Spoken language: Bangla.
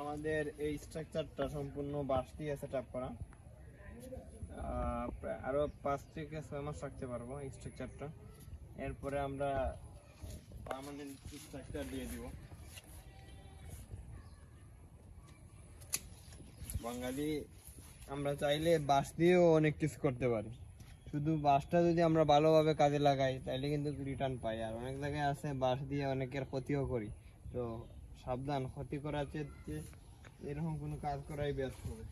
আমাদের এই স্ট্রাকচারটা সম্পূর্ণ বাঁশ দিয়ে সেট আপ করা আরও পাঁচ থেকে ছয় মাস রাখতে পারবো এই স্ট্রাকচারটা এরপরে আমরা আমাদের স্ট্রাকচার দিয়ে দিব বাঙালি আমরা চাইলে বাঁশ দিয়েও অনেক কিছু করতে পারি শুধু বাঁশটা যদি আমরা ভালোভাবে কাজে লাগাই তাহলে কিন্তু রিটার্ন পাই আর অনেক জায়গায় আছে বাঁশ দিয়ে অনেকের ক্ষতিও করি তো সাবধান ক্ষতি করার চেয়ে এরকম কোনো কাজ করাই ব্যস্ত হবে